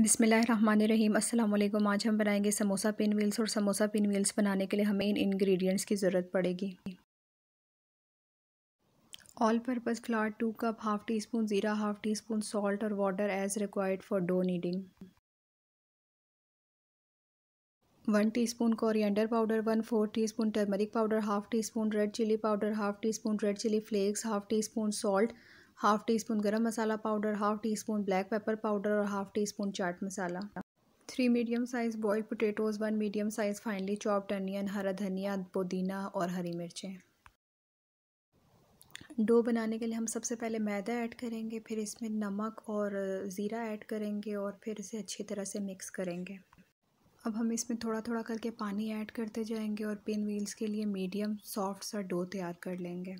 बिसमीम अल्लाम आज हम बनाएंगे समोसा पिन व्हील्स और समोसा पिन व्हील्स बनाने के लिए हमें इन इंग्रेडिएंट्स की ज़रूरत पड़ेगी all purpose flour two cup half teaspoon jeera half teaspoon salt और water as required for dough kneading one teaspoon coriander powder one four teaspoon turmeric powder half teaspoon red chilli powder half teaspoon red chilli flakes half teaspoon salt half teaspoon garam masala powder half teaspoon black pepper powder और half teaspoon chaat masala three medium size boiled potatoes one medium size finely chopped onion हरा धनिया पुदीना और हरी मिर्चें dough बनाने के लिए हम सबसे पहले मैदा ऐड करेंगे फिर इसमें नमक और ज़ीरा ऐड करेंगे और फिर इसे अच्छी तरह से मिक्स करेंगे अब हम इसमें थोड़ा थोड़ा करके पानी ऐड करते जाएंगे और पिन व्हील्स के लिए मीडियम सॉफ्ट सा डो तैयार कर लेंगे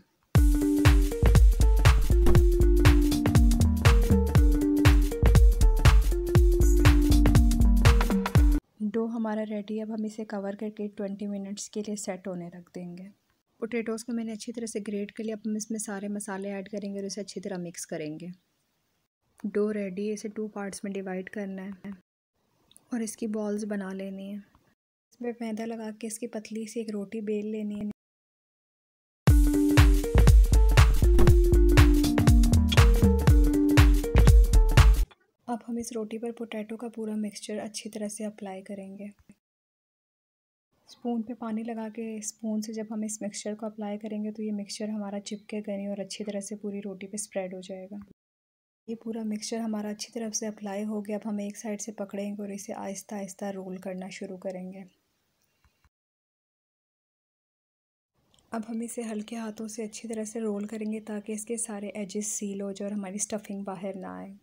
हमारा रेडी है अब हम इसे कवर करके ट्वेंटी मिनट्स के लिए सेट होने रख देंगे पोटेटोज़ को मैंने अच्छी तरह से ग्रेट कर लिया अब हम इसमें सारे मसाले ऐड करेंगे और इसे अच्छी तरह मिक्स करेंगे डो रेडी है इसे टू पार्ट्स में डिवाइड करना है और इसकी बॉल्स बना लेनी है इसमें मैदा लगा के इसकी पतली सी एक रोटी बेल लेनी है अब हम इस रोटी पर पोटैटो का पूरा मिक्सचर अच्छी तरह से अप्लाई करेंगे स्पून पे पानी लगा के स्पून से जब हम इस मिक्सचर को अप्लाई करेंगे तो ये मिक्सचर हमारा चिपके गए और अच्छी तरह से पूरी रोटी पे स्प्रेड हो जाएगा ये पूरा मिक्सचर हमारा अच्छी तरह से अप्लाई हो गया अब हम एक साइड से पकड़ेंगे और इसे आहिस्ता आहिस्ता रोल करना शुरू करेंगे अब हम इसे हल्के हाथों से अच्छी तरह से रोल करेंगे ताकि इसके सारे एजेस सील हो जाए और हमारी स्टफिंग बाहर ना आए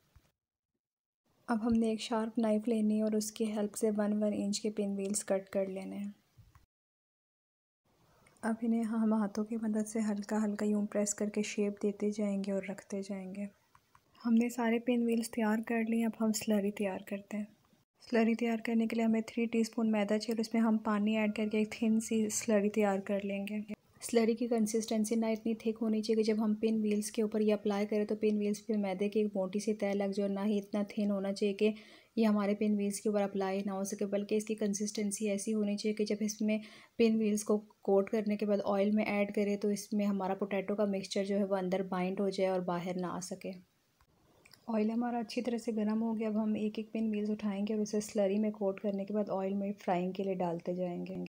अब हमने एक शार्प नाइफ़ लेनी है और उसकी हेल्प से वन वन इंच के पिन व्हील्स कट कर लेने हैं अब इन्हें हम हाथों की मदद से हल्का हल्का यूँ प्रेस करके शेप देते जाएंगे और रखते जाएंगे हमने सारे पिन व्हील्स तैयार कर लिए अब हम स्लरी तैयार करते हैं स्लरी तैयार करने के लिए हमें थ्री टीस्पून मैदा चाहिए और उसमें हम पानी ऐड करके एक थिन सी स्लरी तैयार कर लेंगे स्लरी की कंसिस्टेंसी ना इतनी थिक होनी चाहिए कि जब हम पिन व्हील्स के ऊपर ये अप्लाई करें तो पिन व्हील्स पे मैदे की एक मोटी सी तय लग जाए ना ही इतना थिन होना चाहिए कि ये हमारे पिन व्हील्स के ऊपर अप्लाई ना हो सके बल्कि इसकी कंसिस्टेंसी ऐसी होनी चाहिए कि जब इसमें पिन व्हील्स को कोट करने के बाद ऑयल में ऐड करें तो इसमें हमारा पोटैटो का मिक्सचर जो है वो अंदर बाइंड हो जाए और बाहर ना आ सके ऑयल हमारा अच्छी तरह से गर्म हो गया अब हम एक एक पिन व्हील्स उठाएंगे और उसे स्लरी में कोट करने के बाद ऑयल में फ्राइंग के लिए डालते जाएंगे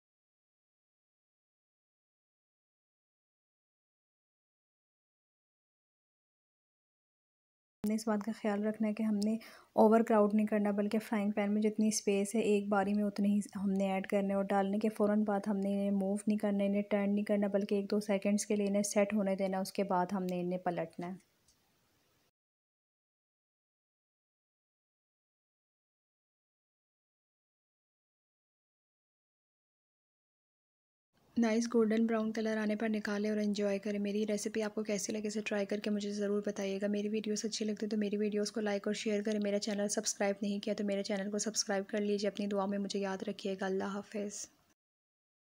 हमने इस बात का ख्याल रखना है कि हमने ओवर क्राउड नहीं करना बल्कि फ्राइंग पैन में जितनी स्पेस है एक बारी में उतनी ही हमने ऐड करने और डालने के फ़ौर बाद हमने इन्हें मूव नहीं करना इन्हें टर्न नहीं करना बल्कि एक दो सेकेंड्स के लिए इन्हें सेट होने देना उसके बाद हमने इन्हें पलटना है नाइस गोल्डन ब्राउन कलर आने पर निकालें और एंजॉय करें मेरी रेसिपी आपको कैसी लगे इसे ट्राई करके मुझे ज़रूर बताइएगा मेरी वीडियोस अच्छी लगती तो मेरी वीडियोस को लाइक और शेयर करें मेरा चैनल सब्सक्राइब नहीं किया तो मेरे चैनल को सब्सक्राइब कर लीजिए अपनी दुआ में मुझे याद रखिएगा अल्लाह हाफिज़